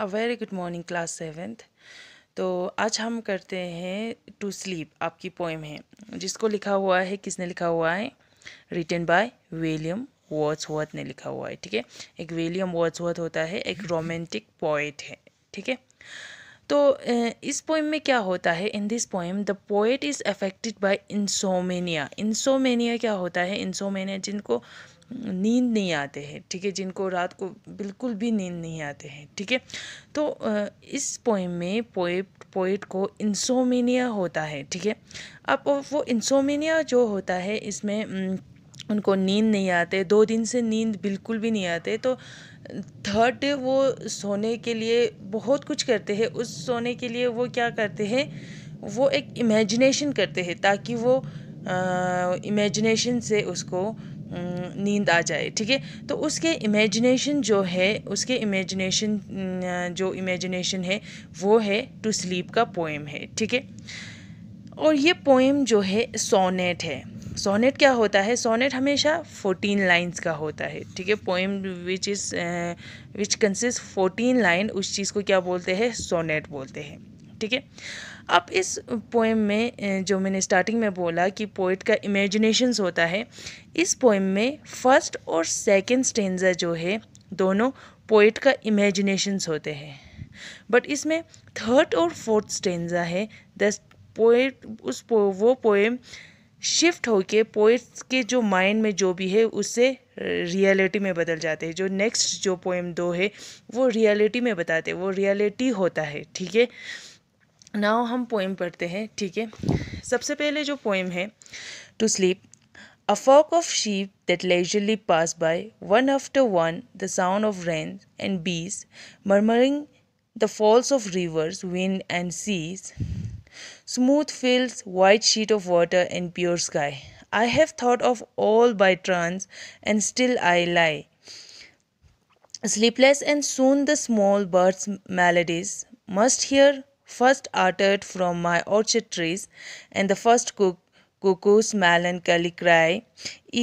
अ very good morning class seventh तो आज हम करते हैं टू स्लीप आपकी पोएम है जिसको लिखा हुआ है किसने लिखा हुआ है रिटन बाय विलियम वॉट्सवर्थ ने लिखा हुआ है ठीक है एक विलियम वॉट्सवर्थ होता है एक रोमांटिक पोइट है ठीक है तो इस पोइम में क्या होता है in this poem the poet is affected by insomnia insomnia क्या होता है इंसोमेनिया जिनको नींद नहीं आते हैं ठीक है जिनको रात को बिल्कुल भी नींद नहीं आते हैं ठीक है तो इस पोइम में पोएट पोइट को इंसोमिनिया होता है ठीक है अब वो इंसोमिनिया जो होता है इसमें उनको नींद नहीं आते दो दिन से नींद बिल्कुल भी नहीं आते तो थर्ड डे वो सोने के लिए बहुत कुछ करते हैं उस सोने के लिए वो क्या करते हैं वो एक इमेजिनेशन करते हैं ताकि वो इमेजिनेशन से उसको नींद आ जाए ठीक है तो उसके इमेजिनेशन जो है उसके इमेजिनेशन जो इमेजिनेशन है वो है टू स्लीप का पोएम है ठीक है और ये पोएम जो है सोनेट है सोनेट क्या होता है सोनेट हमेशा फोर्टीन लाइंस का होता है ठीक है poem which is which consist fourteen line उस चीज़ को क्या बोलते हैं सोनेट बोलते हैं ठीक है अब इस पोएम में जो मैंने स्टार्टिंग में बोला कि पोइट का इमेजिनेशंस होता है इस पोएम में फर्स्ट और सेकंड स्टेंजा जो है दोनों पोइट का इमेजिनेशंस होते हैं बट इसमें थर्ड और फोर्थ स्टेंजा है दस पोइट उस पो, वो पोएम शिफ्ट होके पोइट्स के जो माइंड में जो भी है उससे रियलिटी में बदल जाते हैं जो नेक्स्ट जो पोएम दो है वो रियलिटी में बताते हैं वो रियलिटी होता है ठीक है नाउ हम पोएम पढ़ते हैं ठीक है सबसे पहले जो पोएम है to sleep a flock of sheep that leisurely pass by one after one the sound of rain and bees murmuring the falls of rivers wind and seas smooth fields white sheet of water and pure sky I have thought of all by turns and still I lie sleepless and soon the small birds melodies must hear first uttered from my orchard trees, and the first cook cuckoo's melancholy cry.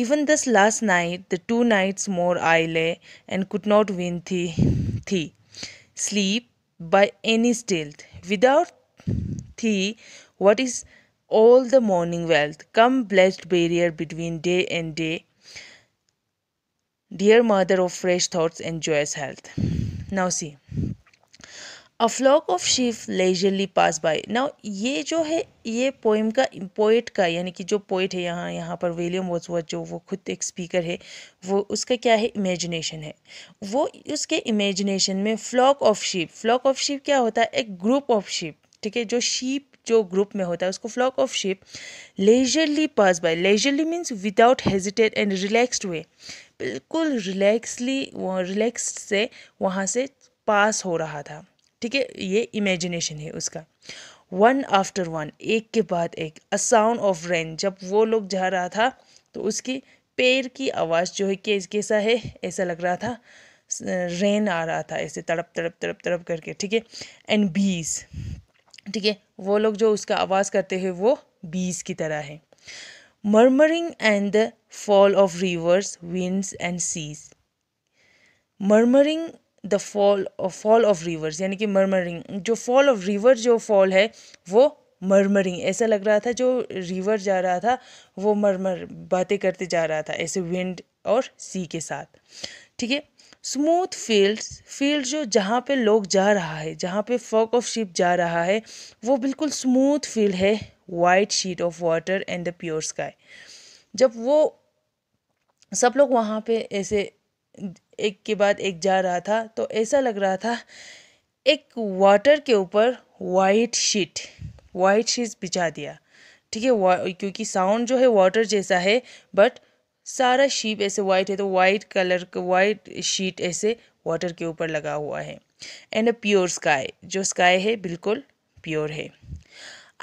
Even this last night, the two nights more I lay, and could not win thee, thee. sleep by any stealth. Without thee, what is all the morning wealth? Come, blessed barrier between day and day. Dear mother of fresh thoughts and joyous health. Now see. A flock of sheep leisurely pass by now ये जो है ये poem का poet का यानी कि जो poet है यहाँ यहाँ पर विलियम वॉजवर्थ जो वो खुद एक स्पीकर है वो उसका क्या है इमेजिनेशन है वो उसके इमेजिनेशन में flock of sheep flock of sheep क्या होता है एक ग्रुप ऑफ शीप ठीक है जो शीप जो ग्रुप में होता है उसको flock of sheep leisurely pass by leisurely means without hesitate and relaxed way बिल्कुल रिलैक्सली रिलैक्स से वहाँ से पास हो रहा था ठीक है ये इमेजिनेशन है उसका वन आफ्टर वन एक के बाद एक अ साउंड ऑफ रेन जब वो लोग जा रहा था तो उसकी पैर की आवाज़ जो है कि कैसा है ऐसा लग रहा था रेन आ रहा था ऐसे तड़प तड़प तड़प तड़प करके ठीक है एंड बीस ठीक है वो लोग जो उसका आवाज़ करते हैं वो बीस की तरह है murmuring and the fall of rivers winds and seas murmuring the fall fall of rivers यानी कि मरमरिंग जो फॉल ऑफ रिवर जो फॉल है वो मरमरिंग ऐसा लग रहा था जो रिवर जा रहा था वो मरमर बातें करते जा रहा था ऐसे विंड और सी के साथ ठीक है स्मूथ फील्ड्स फील्ड जो जहाँ पे लोग जा रहा है जहाँ पे फॉक ऑफ शिप जा रहा है वो बिल्कुल स्मूथ फील्ड है white sheet of water and the pure sky जब वो सब लोग वहाँ पे ऐसे एक के बाद एक जा रहा था तो ऐसा लग रहा था एक वाटर के ऊपर वाइट शीट वाइट शीट बिछा दिया ठीक है क्योंकि साउंड जो है वाटर जैसा है बट सारा शीप ऐसे वाइट है तो वाइट कलर का वाइट शीट ऐसे वाटर के ऊपर लगा हुआ है एंड अ प्योर स्काई जो स्काई है बिल्कुल प्योर है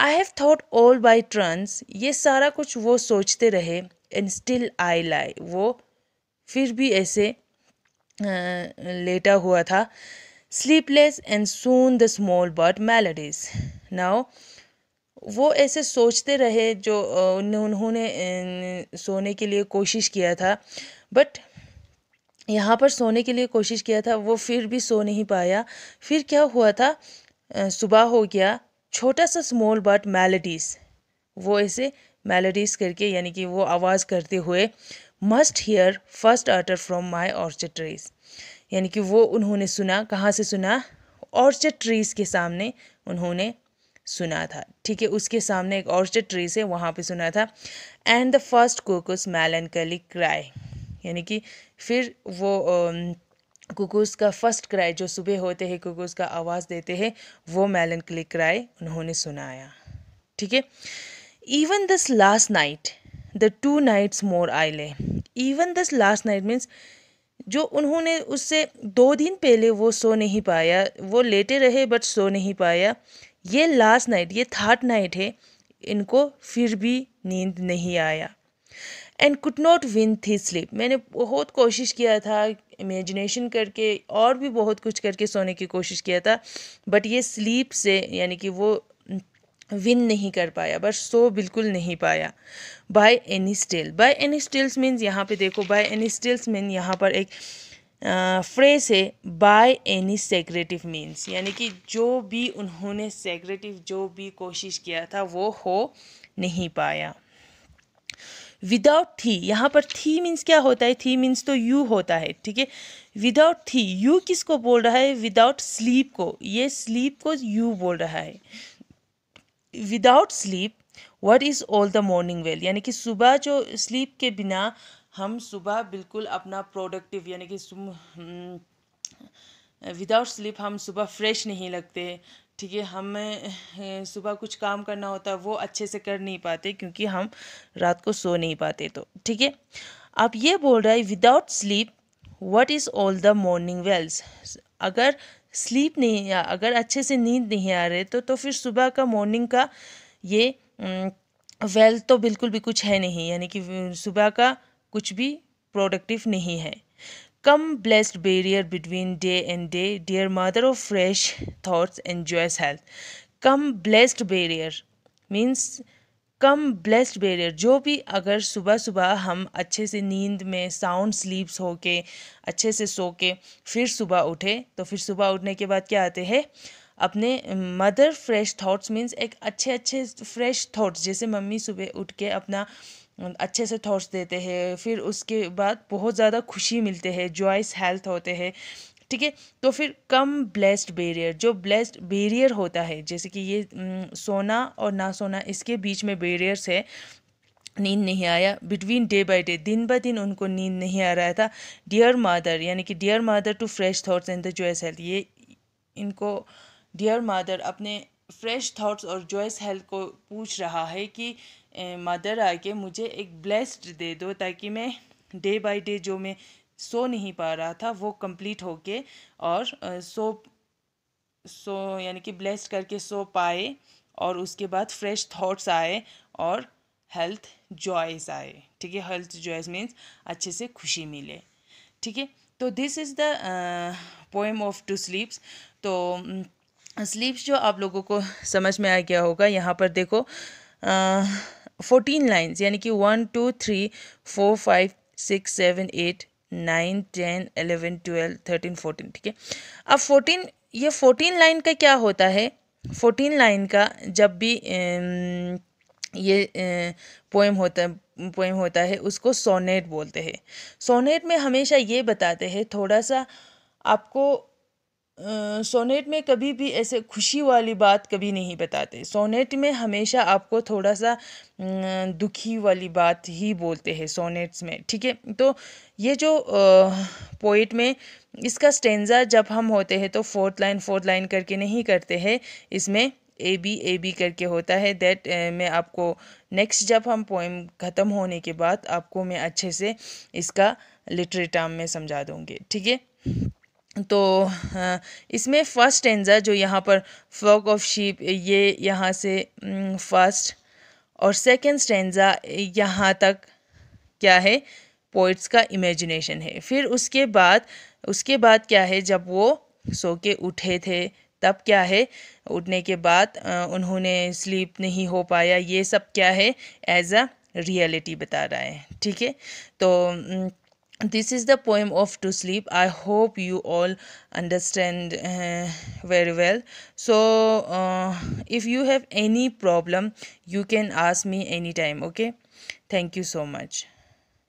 I have thought all by turns ये सारा कुछ वो सोचते रहे एंड स्टिल आई लाई वो फिर भी ऐसे लेटा हुआ था sleepless and soon the small bird melodies now वो ऐसे सोचते रहे जो उन्होंने सोने के लिए कोशिश किया था बट यहाँ पर सोने के लिए कोशिश किया था वो फिर भी सो नहीं पाया फिर क्या हुआ था सुबह हो गया छोटा सा स्मॉल बर्ड मेलेडीज़ वो ऐसे मेलेडीज़ करके यानी कि वो आवाज़ करते हुए मस्ट हियर फर्स्ट आर्टर फ्रॉम माई ऑर्चिड ट्रीज यानी कि वो उन्होंने सुना कहाँ से सुना ऑर्चिड ट्रीज़ के सामने उन्होंने सुना था ठीक है उसके सामने एक ऑर्चिड ट्रीज है वहाँ पे सुना था and the first cuckoo's melancholy cry यानी कि फिर वो कुकूस का फर्स्ट क्राई जो सुबह होते हैं कुकूस का आवाज़ देते हैं वो मैलन क्लिक क्राई उन्होंने सुनाया ठीक है even this last night the two nights more I lay even दस लास्ट नाइट मीन्स जो उन्होंने उससे दो दिन पहले वो सो नहीं पाया वो लेटे रहे बट सो नहीं पाया ये लास्ट नाइट ये थर्ड नाइट है इनको फिर भी नींद नहीं आया and could not win thee sleep मैंने बहुत कोशिश किया था इमेजिनेशन करके और भी बहुत कुछ करके सोने की कोशिश किया था बट ये स्लीप से यानी कि वो विन नहीं कर पाया बस सो बिल्कुल नहीं पाया by any stealth by any stealths means यहाँ पे देखो बाय एनी स्टेल्स मीन यहाँ पर एक फ्रेस है बाय एनी सेक्रेटिव मीन्स यानी कि जो भी उन्होंने सेक्रेटिव जो भी कोशिश किया था वो हो नहीं पाया विदाउट थी यहाँ पर थी मीन्स क्या होता है थी मीन्स तो यू होता है ठीक है विदाउट थी यू किसको बोल रहा है विदाउट स्लीप को ये स्लीप को यू बोल रहा है without sleep what is all the morning wealth यानी कि सुबह जो स्लीप के बिना हम सुबह बिल्कुल अपना प्रोडक्टिव यानी कि विदाउट स्लीप हम्म, हम सुबह फ्रेश नहीं लगते ठीक है हमें हम्म, सुबह कुछ काम करना होता है वो अच्छे से कर नहीं पाते क्योंकि हम रात को सो नहीं पाते तो ठीक है आप ये बोल रहा है without sleep what is all the morning wealth अगर स्लीप नहीं है अगर अच्छे से नींद नहीं आ रही तो तो फिर सुबह का मॉर्निंग का ये वेल्थ तो बिल्कुल भी कुछ है नहीं यानी कि सुबह का कुछ भी प्रोडक्टिव नहीं है come blessed barrier between day and day dear mother of fresh thoughts and joyous health come blessed barrier means come blessed barrier जो भी अगर सुबह सुबह हम अच्छे से नींद में साउंड स्लीप्स हो के अच्छे से सो के फिर सुबह उठे तो फिर सुबह उठने के बाद क्या आते हैं अपने मदर फ्रेश थॉट्स मीन्स एक अच्छे अच्छे फ्रेश थॉट्स जैसे मम्मी सुबह उठ के अपना अच्छे से थॉट्स देते हैं फिर उसके बाद बहुत ज़्यादा खुशी मिलते हैं जॉयस हेल्थ होते हैं ठीक है तो फिर कम ब्लेस्ड बेरियर जो ब्लेस्ड बेरियर होता है जैसे कि ये सोना और ना सोना इसके बीच में बेरियर्स है नींद नहीं आया बिटवीन डे बाय डे दिन ब दिन उनको नींद नहीं आ रहा था डियर मादर यानी कि dear mother to fresh thoughts and the joyous health ये इनको डियर मादर अपने फ्रेश थाट्स और जॉयस हेल्थ को पूछ रहा है कि मदर आके मुझे एक ब्लेस्ड दे दो ताकि मैं डे बाय डे जो मैं सो नहीं पा रहा था वो कंप्लीट होके और सो सो यानी कि ब्लेस्ड करके सो पाए और उसके बाद फ्रेश थॉट्स आए और हेल्थ जॉयस आए ठीक है हेल्थ जॉयस मीन्स अच्छे से खुशी मिले ठीक है तो this is the poem of to sleeps तो स्लीप्स जो आप लोगों को समझ में आ गया होगा यहाँ पर देखो फोर्टीन लाइन्स यानी कि one two three four five six seven eight nine ten eleven twelve thirteen fourteen ठीक है अब फोर्टीन ये फोर्टीन लाइन का क्या होता है फोर्टीन लाइन का जब भी ये पोएम होता है पोएम होता है उसको सोनेट बोलते हैं सोनेट में हमेशा ये बताते हैं थोड़ा सा आपको सोनेट में कभी भी ऐसे खुशी वाली बात कभी नहीं बताते सोनेट में हमेशा आपको थोड़ा सा दुखी वाली बात ही बोलते हैं सोनेट्स में ठीक है तो ये जो पोइट में इसका स्टेंजा जब हम होते हैं तो फोर्थ लाइन फोर्थ लाइन करके नहीं करते हैं इसमें ए बी ए बी करके होता है दैट मैं आपको नेक्स्ट जब हम पोएम ख़त्म होने के बाद आपको मैं अच्छे से इसका लिटरेटाम में समझा दूँगी ठीक है तो इसमें फ़र्स्ट स्टेंजा जो यहाँ पर फ्लॉक ऑफ शीप ये यहाँ से फर्स्ट और सेकंड स्टेंजा यहाँ तक क्या है पोइट्स का इमेजिनेशन है फिर उसके बाद उसके बाद क्या है जब वो सो के उठे थे तब क्या है उठने के बाद उन्होंने स्लीप नहीं हो पाया ये सब क्या है एज अ रियलिटी बता रहा है ठीक है तो this is the poem of to sleep i hope you all understand uh, very well so uh, if you have any problem you can ask me anytime okay thank you so much